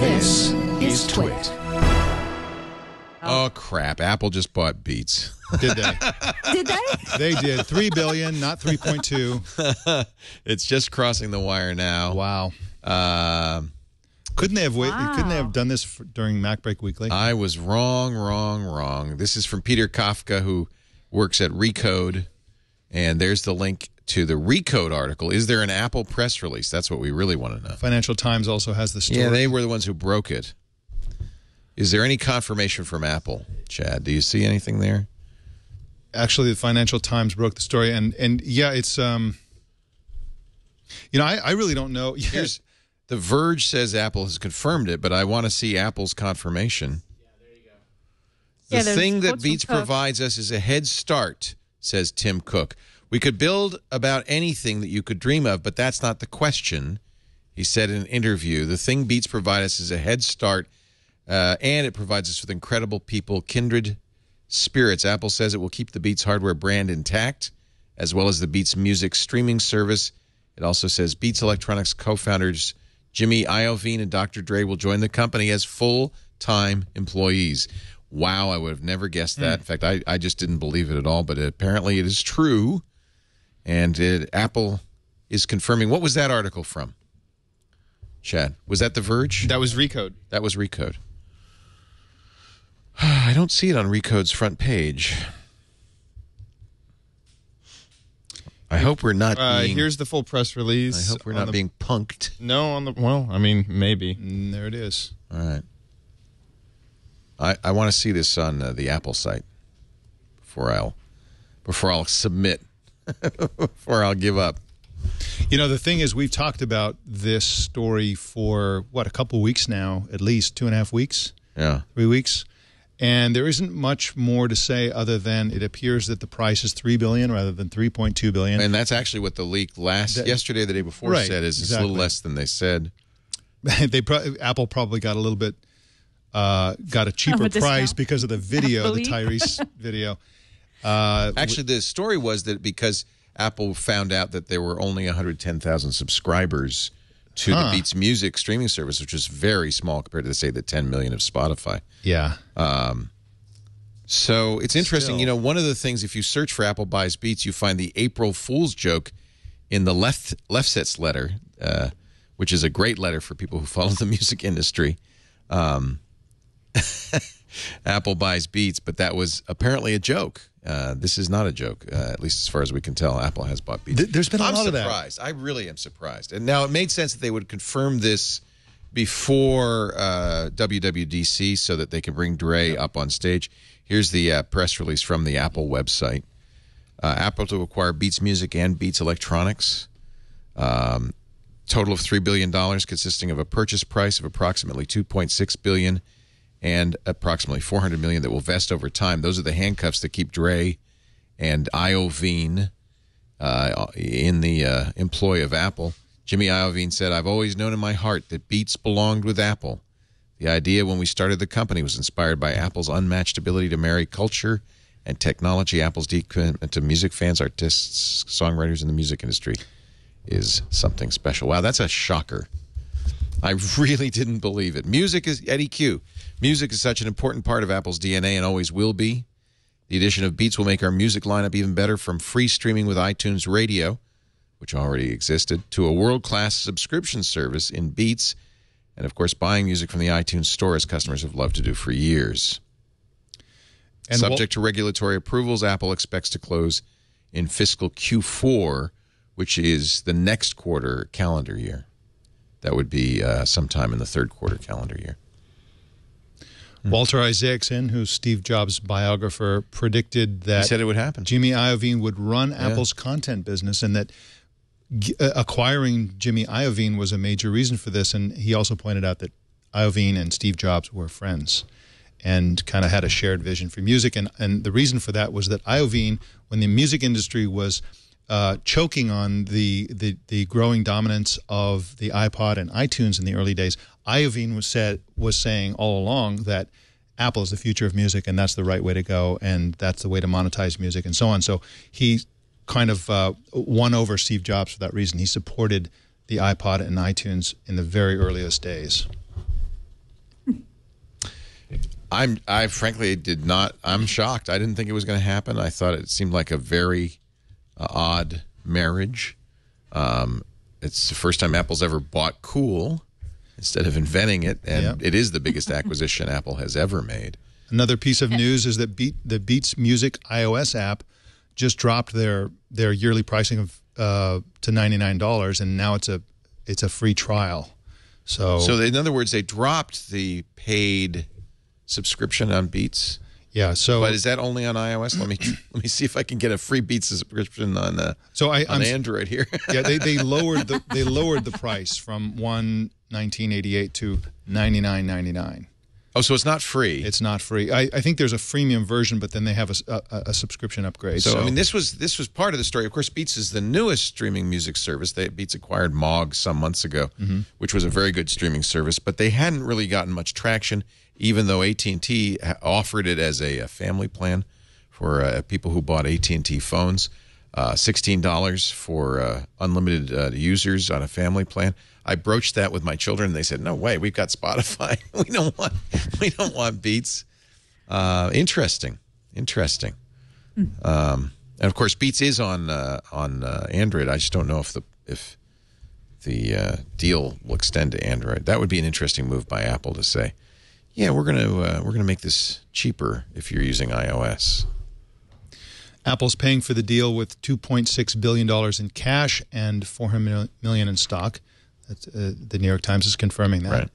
This is Twit. Oh. oh crap! Apple just bought Beats. Did they? did they? They did. Three billion, not three point two. it's just crossing the wire now. Wow. Um, couldn't they have wait, wow. Couldn't they have done this for, during MacBreak Weekly? I was wrong, wrong, wrong. This is from Peter Kafka, who works at Recode. And there's the link to the Recode article. Is there an Apple press release? That's what we really want to know. Financial Times also has the story. Yeah, they were the ones who broke it. Is there any confirmation from Apple, Chad? Do you see anything there? Actually, the Financial Times broke the story, and and yeah, it's um. You know, I, I really don't know. Here's, the Verge says Apple has confirmed it, but I want to see Apple's confirmation. Yeah, there you go. The yeah, thing that Beats provides us is a head start says Tim Cook. We could build about anything that you could dream of, but that's not the question. He said in an interview, the thing Beats provide us is a head start, uh, and it provides us with incredible people, kindred spirits. Apple says it will keep the Beats hardware brand intact, as well as the Beats music streaming service. It also says Beats Electronics co-founders Jimmy Iovine and Dr. Dre will join the company as full-time employees. Wow, I would have never guessed that. Mm. In fact, I, I just didn't believe it at all, but apparently it is true. And it, Apple is confirming. What was that article from? Chad, was that The Verge? That was Recode. That was Recode. I don't see it on Recode's front page. I hope we're not. Uh, being, here's the full press release. I hope we're not the, being punked. No, on the well, I mean, maybe. Mm, there it is. All right. I, I want to see this on uh, the Apple site before I'll before I'll submit before I'll give up. You know, the thing is, we've talked about this story for what a couple weeks now, at least two and a half weeks. Yeah, three weeks, and there isn't much more to say other than it appears that the price is three billion rather than three point two billion. And that's actually what the leak last that, yesterday, the day before, right, said is exactly. it's a little less than they said. they pro Apple probably got a little bit uh, got a cheaper a price because of the video, the Tyrese video. Uh, Actually, the story was that because Apple found out that there were only 110,000 subscribers to huh. the Beats Music streaming service, which is very small compared to, say, the 10 million of Spotify. Yeah. Um, so it's interesting. Still. You know, one of the things, if you search for Apple buys Beats, you find the April Fool's joke in the left left sets letter, uh, which is a great letter for people who follow the music industry. Um, Apple buys Beats, but that was apparently a joke. Uh, this is not a joke, uh, at least as far as we can tell. Apple has bought Beats. Th there's been a I'm lot of that. I'm surprised. I really am surprised. And now it made sense that they would confirm this before uh, WWDC so that they could bring Dre up on stage. Here's the uh, press release from the Apple website. Uh, Apple to acquire Beats Music and Beats Electronics. Um, total of $3 billion consisting of a purchase price of approximately $2.6 billion dollars and approximately 400 million that will vest over time. Those are the handcuffs that keep Dre and Iovine uh, in the uh, employ of Apple. Jimmy Iovine said, "I've always known in my heart that Beats belonged with Apple. The idea when we started the company was inspired by Apple's unmatched ability to marry culture." And technology, Apple's deep commitment to music fans, artists, songwriters, and the music industry is something special. Wow, that's a shocker. I really didn't believe it. Music is Eddie Q. Music is such an important part of Apple's DNA and always will be. The addition of Beats will make our music lineup even better from free streaming with iTunes Radio, which already existed, to a world class subscription service in Beats, and of course, buying music from the iTunes Store as customers have loved to do for years. And Subject to regulatory approvals, Apple expects to close in fiscal Q4, which is the next quarter calendar year. That would be uh, sometime in the third quarter calendar year. Mm-hmm. Walter Isaacson, who's Steve Jobs' biographer, predicted that he said it would happen. Jimmy Iovine would run yeah. Apple's content business, and that uh, acquiring Jimmy Iovine was a major reason for this. And he also pointed out that Iovine and Steve Jobs were friends and kind of had a shared vision for music. And, and the reason for that was that Iovine, when the music industry was uh, choking on the, the, the growing dominance of the iPod and iTunes in the early days, Iovine was said was saying all along that Apple is the future of music and that's the right way to go and that's the way to monetize music and so on. So he kind of uh, won over Steve Jobs for that reason. He supported the iPod and iTunes in the very earliest days. I'm I frankly did not. I'm shocked. I didn't think it was going to happen. I thought it seemed like a very uh, odd marriage. Um, it's the first time Apple's ever bought Cool, instead of inventing it. And yep. it is the biggest acquisition Apple has ever made. Another piece of news is that Beat, the Beats Music iOS app just dropped their their yearly pricing of uh, to ninety nine dollars, and now it's a it's a free trial. So, so in other words, they dropped the paid subscription on Beats. Yeah. So, but is that only on iOS? let me let me see if I can get a free Beats subscription on uh, so I, on I'm, Android here. yeah, they, they lowered the they lowered the price from one 1988 to 99.99. Oh, so it's not free. It's not free. I, I think there's a freemium version, but then they have a, a, a subscription upgrade. So, so, I mean, this was this was part of the story. Of course, Beats is the newest streaming music service. They, Beats acquired Mog some months ago, mm -hmm. which was a very good streaming service, but they hadn't really gotten much traction, even though AT&T offered it as a, a family plan for uh, people who bought AT&T phones, uh, sixteen dollars for uh, unlimited uh, users on a family plan. I broached that with my children. And they said, "No way, we've got Spotify. we don't want we don't want Beats." Uh, interesting, interesting. Mm. Um, and of course, Beats is on uh, on uh, Android. I just don't know if the if the uh, deal will extend to Android. That would be an interesting move by Apple to say, "Yeah, we're gonna uh, we're gonna make this cheaper if you're using iOS." Apple's paying for the deal with 2.6 billion dollars in cash and 400 million in stock. Uh, the New York Times is confirming that. Right.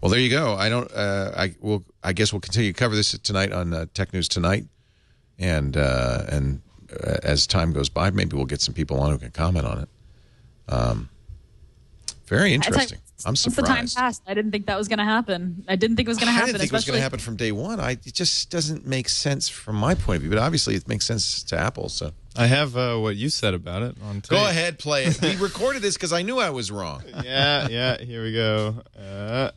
Well, there you go. I don't. Uh, I will. I guess we'll continue to cover this tonight on uh, Tech News Tonight, and uh, and uh, as time goes by, maybe we'll get some people on who can comment on it. Um, very interesting. I'm surprised. the time passed. I didn't think that was going to happen. I didn't think it was going to happen. I didn't think it was going to happen from day one. I, it just doesn't make sense from my point of view. But obviously, it makes sense to Apple. So I have uh, what you said about it on tape. Go ahead, play it. we recorded this because I knew I was wrong. Yeah, yeah. Here we go. Uh,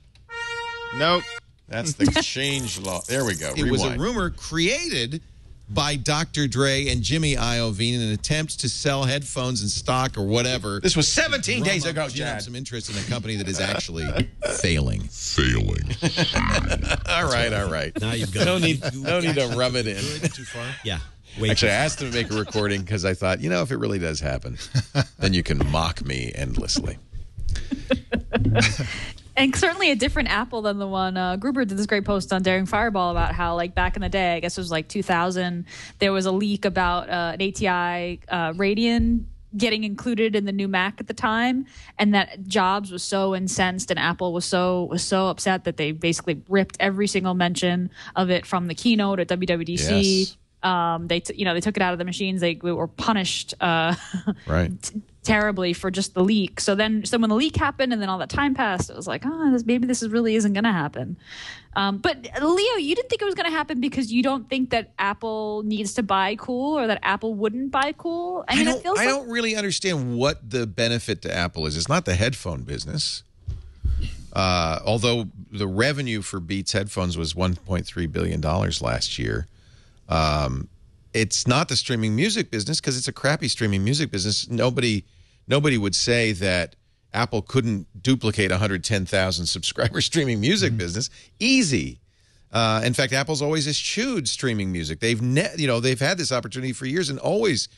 nope. That's the change law. There we go. It Rewind. was a rumor created by Dr. Dre and Jimmy Iovine in an attempt to sell headphones in stock or whatever. This was 17 days ago, have Some interest in a company that is actually failing. Failing. all right, all right. Now you've got. No need. No need to rub it in. Too far. Yeah. Wait. Actually, I asked him to make a recording because I thought, you know, if it really does happen, then you can mock me endlessly. and certainly a different apple than the one uh, Gruber did this great post on Daring Fireball about how like back in the day, I guess it was like 2000, there was a leak about uh, an ATI uh, Radeon getting included in the new Mac at the time, and that Jobs was so incensed and Apple was so was so upset that they basically ripped every single mention of it from the keynote at WWDC. Yes. Um, they, t- you know, they took it out of the machines. They we were punished uh, right. t- terribly for just the leak. So then, so when the leak happened, and then all that time passed, it was like, oh, this, maybe this is really isn't going to happen. Um, but uh, Leo, you didn't think it was going to happen because you don't think that Apple needs to buy cool or that Apple wouldn't buy cool. I mean, I don't, it feels I like- don't really understand what the benefit to Apple is. It's not the headphone business. Uh, although the revenue for Beats headphones was 1.3 billion dollars last year, um, it's not the streaming music business because it's a crappy streaming music business. Nobody, nobody would say that Apple couldn't duplicate 110,000 subscriber streaming music mm -hmm. business. Easy. Uh, in fact, Apple's always eschewed streaming music. They've you know they've had this opportunity for years and always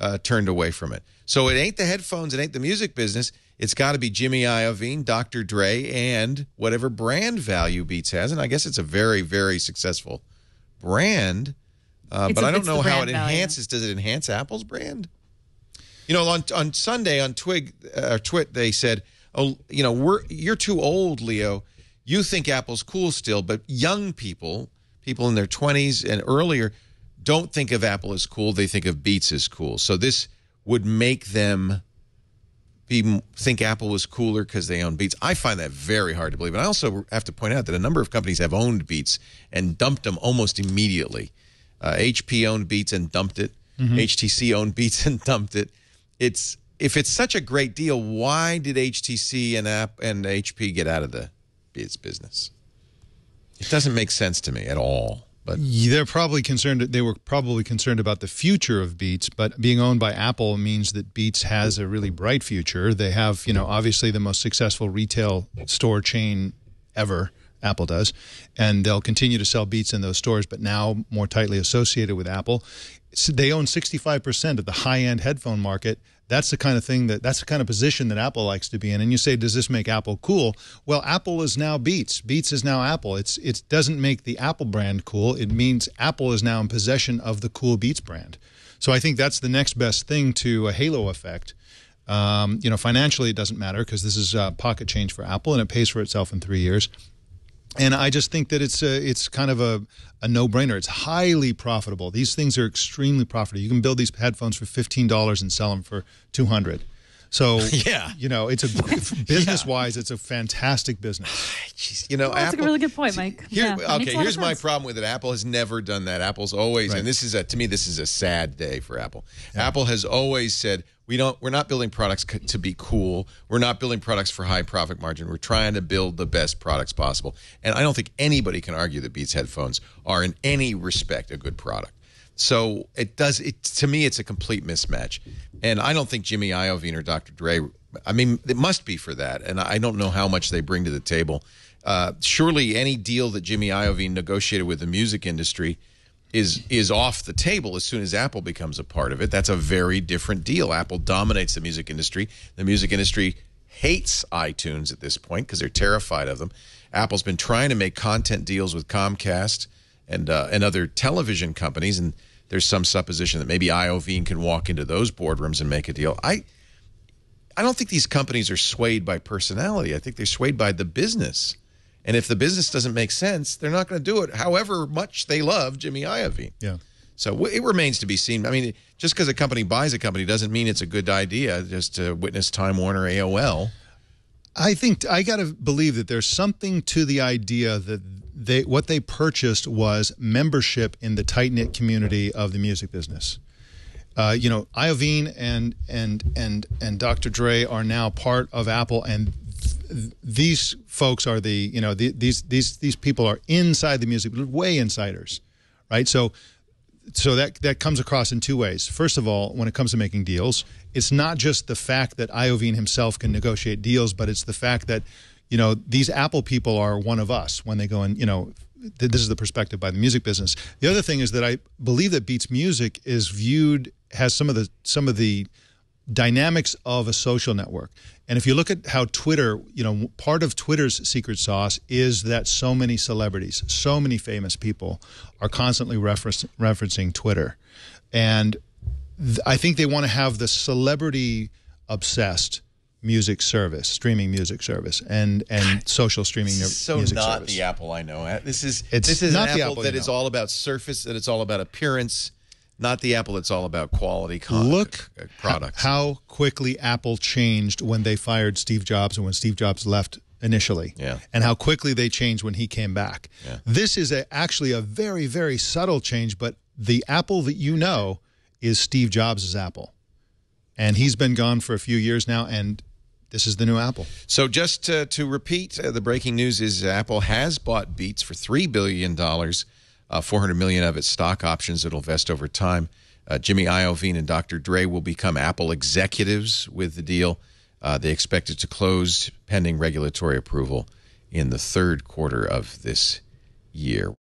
uh, turned away from it. So it ain't the headphones, it ain't the music business. It's got to be Jimmy Iovine, Dr. Dre, and whatever brand value Beats has. And I guess it's a very very successful brand. Uh, but a, I don't know how it enhances. Value. Does it enhance Apple's brand? You know, on on Sunday on Twig uh, Twit, they said, "Oh, you know, we're you're too old, Leo. You think Apple's cool still, but young people, people in their 20s and earlier, don't think of Apple as cool. They think of Beats as cool. So this would make them." Be, think Apple was cooler because they own Beats. I find that very hard to believe. And I also have to point out that a number of companies have owned Beats and dumped them almost immediately. Uh, HP owned Beats and dumped it. Mm-hmm. HTC owned Beats and dumped it. It's if it's such a great deal, why did HTC and App and HP get out of the Beats business? It doesn't make sense to me at all. But they're probably concerned. They were probably concerned about the future of Beats, but being owned by Apple means that Beats has a really bright future. They have, you know, obviously the most successful retail store chain ever. Apple does, and they'll continue to sell Beats in those stores, but now more tightly associated with Apple. So they own 65% of the high-end headphone market. That's the kind of thing that that's the kind of position that Apple likes to be in. And you say, does this make Apple cool? Well, Apple is now Beats. Beats is now Apple. It's it doesn't make the Apple brand cool. It means Apple is now in possession of the cool Beats brand. So I think that's the next best thing to a halo effect. Um, you know, financially it doesn't matter because this is pocket change for Apple and it pays for itself in three years and I just think that it's a, it's kind of a, a no brainer. It's highly profitable. These things are extremely profitable. You can build these headphones for fifteen dollars and sell them for two hundred. So yeah, you know, it's a business wise, yeah. it's a fantastic business. Jeez, you know, well, that's Apple, a really good point, Mike. Here, yeah, okay, here's my problem with it. Apple has never done that. Apple's always, right. and this is a, to me, this is a sad day for Apple. Yeah. Apple has always said we don't we're not building products to be cool we're not building products for high profit margin we're trying to build the best products possible and i don't think anybody can argue that beats headphones are in any respect a good product so it does it to me it's a complete mismatch and i don't think jimmy iovine or dr dre i mean it must be for that and i don't know how much they bring to the table uh, surely any deal that jimmy iovine negotiated with the music industry is is off the table as soon as Apple becomes a part of it. That's a very different deal. Apple dominates the music industry. The music industry hates iTunes at this point because they're terrified of them. Apple's been trying to make content deals with Comcast and uh, and other television companies, and there's some supposition that maybe Iovine can walk into those boardrooms and make a deal. I I don't think these companies are swayed by personality. I think they're swayed by the business. And if the business doesn't make sense, they're not going to do it, however much they love Jimmy Iovine. Yeah. So it remains to be seen. I mean, just because a company buys a company doesn't mean it's a good idea just to witness Time Warner AOL. I think I got to believe that there's something to the idea that they what they purchased was membership in the tight knit community of the music business. Uh, you know, Iovine and and and and Dr. Dre are now part of Apple, and these folks are the you know the, these these these people are inside the music, way insiders, right? So so that that comes across in two ways. First of all, when it comes to making deals, it's not just the fact that Iovine himself can negotiate deals, but it's the fact that you know these Apple people are one of us when they go and you know th- this is the perspective by the music business. The other thing is that I believe that Beats Music is viewed has some of the some of the dynamics of a social network. And if you look at how Twitter, you know, part of Twitter's secret sauce is that so many celebrities, so many famous people are constantly referencing Twitter. And th- I think they want to have the celebrity obsessed music service, streaming music service, and and social streaming this so not the Apple I know. Uh, this is it's this is not Apple, Apple that is all about surface, that it's all about appearance not the Apple that's all about quality con- uh, Look uh, products. How quickly Apple changed when they fired Steve Jobs and when Steve Jobs left initially yeah. and how quickly they changed when he came back. Yeah. This is a, actually a very, very subtle change, but the Apple that you know is Steve Jobs' Apple. And he's been gone for a few years now, and this is the new Apple. So just to repeat, uh, the breaking news is Apple has bought Beats for $3 billion dollars uh, 400 million of its stock options that'll vest over time. Uh, Jimmy Iovine and Dr. Dre will become Apple executives with the deal. Uh, they expect it to close pending regulatory approval in the third quarter of this year.